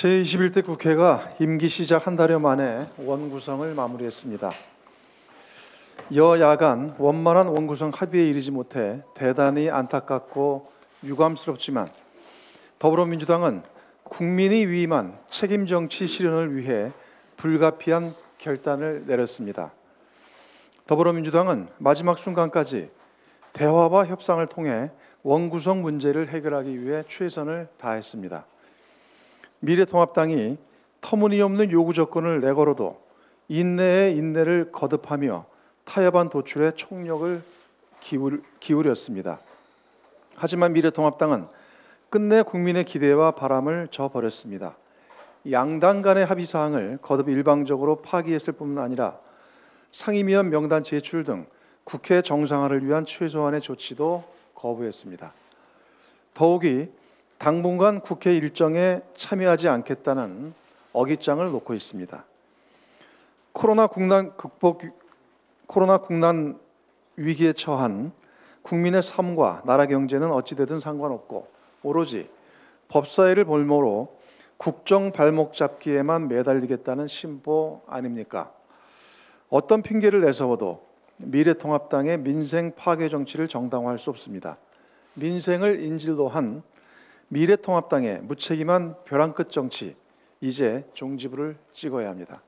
제21대 국회가 임기 시작 한 달여 만에 원구성을 마무리했습니다. 여야 간 원만한 원구성 합의에 이르지 못해 대단히 안타깝고 유감스럽지만 더불어민주당은 국민이 위임한 책임 정치 실현을 위해 불가피한 결단을 내렸습니다. 더불어민주당은 마지막 순간까지 대화와 협상을 통해 원구성 문제를 해결하기 위해 최선을 다했습니다. 미래통합당이 터무니없는 요구 조건을 내걸어도 인내에 인내를 거듭하며 타협안 도출에 총력을 기울, 기울였습니다. 하지만 미래통합당은 끝내 국민의 기대와 바람을 저버렸습니다. 양당 간의 합의 사항을 거듭 일방적으로 파기했을 뿐만 아니라 상임위원 명단 제출 등 국회 정상화를 위한 최소한의 조치도 거부했습니다. 더욱이 당분간 국회 일정에 참여하지 않겠다는 어깃장을 놓고 있습니다. 코로나 국난 극복 코로나 국난 위기에 처한 국민의 삶과 나라 경제는 어찌되든 상관없고 오로지 법사위를 볼모로 국정 발목 잡기에만 매달리겠다는 심보 아닙니까? 어떤 핑계를 내서도 미래통합당의 민생 파괴 정치를 정당화할 수 없습니다. 민생을 인질로 한 미래통합당의 무책임한 벼랑 끝 정치 이제 종지부를 찍어야 합니다.